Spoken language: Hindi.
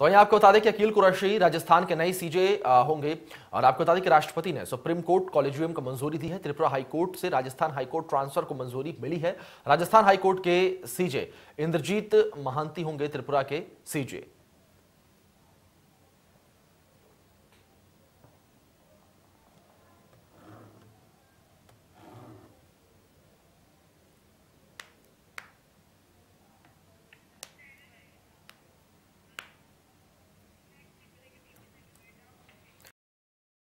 तो वहीं आपको बता दें कि अकील कुरैशी राजस्थान के नए सीजे होंगे और आपको बता दें कि राष्ट्रपति ने सुप्रीम कोर्ट कॉलेजियम को मंजूरी दी है त्रिपुरा हाईकोर्ट से राजस्थान हाईकोर्ट ट्रांसफर को मंजूरी मिली है राजस्थान हाईकोर्ट के सीजे इंद्रजीत महांती होंगे त्रिपुरा के सीजे